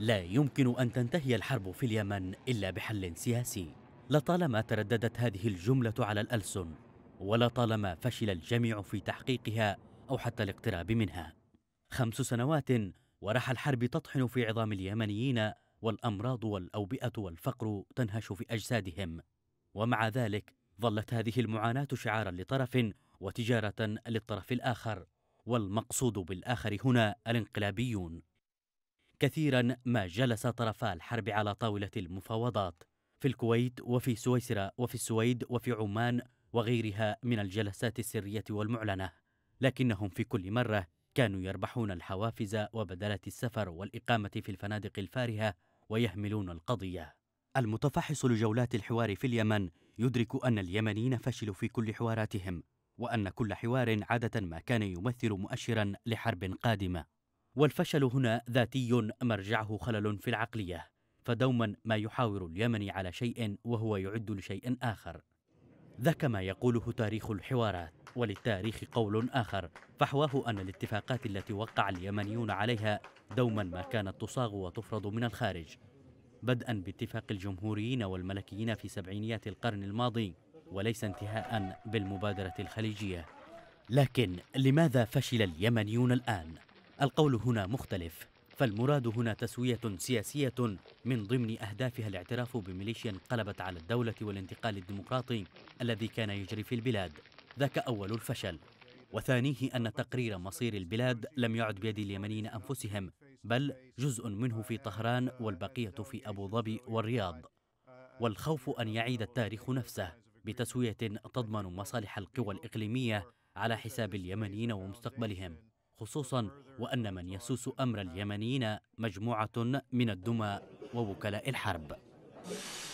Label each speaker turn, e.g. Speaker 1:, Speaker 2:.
Speaker 1: لا يمكن أن تنتهي الحرب في اليمن إلا بحل سياسي لطالما ترددت هذه الجملة على الألسن ولطالما فشل الجميع في تحقيقها أو حتى الاقتراب منها خمس سنوات ورح الحرب تطحن في عظام اليمنيين والأمراض والأوبئة والفقر تنهش في أجسادهم ومع ذلك ظلت هذه المعاناة شعارا لطرف وتجارة للطرف الآخر والمقصود بالآخر هنا الانقلابيون كثيرا ما جلس طرفا الحرب على طاولة المفاوضات في الكويت وفي سويسرا وفي السويد وفي عمان وغيرها من الجلسات السرية والمعلنة لكنهم في كل مرة كانوا يربحون الحوافز وبدلات السفر والإقامة في الفنادق الفارهة ويهملون القضية المتفحص لجولات الحوار في اليمن يدرك أن اليمنيين فشلوا في كل حواراتهم وأن كل حوار عادة ما كان يمثل مؤشرا لحرب قادمة والفشل هنا ذاتي مرجعه خلل في العقليه فدوما ما يحاور اليمني على شيء وهو يعد لشيء اخر ذاك ما يقوله تاريخ الحوارات وللتاريخ قول آخر فحواه أن الاتفاقات التي وقع اليمنيون عليها دوما ما كانت تصاغ وتفرض من الخارج بدءا باتفاق الجمهوريين والملكيين في سبعينيات القرن الماضي وليس انتهاء بالمبادرة الخليجية لكن لماذا فشل اليمنيون الآن؟ القول هنا مختلف فالمراد هنا تسوية سياسية من ضمن أهدافها الاعتراف بميليشيا انقلبت على الدولة والانتقال الديمقراطي الذي كان يجري في البلاد ذاك أول الفشل وثانيه أن تقرير مصير البلاد لم يعد بيد اليمنيين أنفسهم بل جزء منه في طهران والبقية في أبو ظبي والرياض والخوف أن يعيد التاريخ نفسه بتسوية تضمن مصالح القوى الإقليمية على حساب اليمنيين ومستقبلهم خصوصا وأن من يسوس أمر اليمنيين مجموعة من الدمى ووكلاء الحرب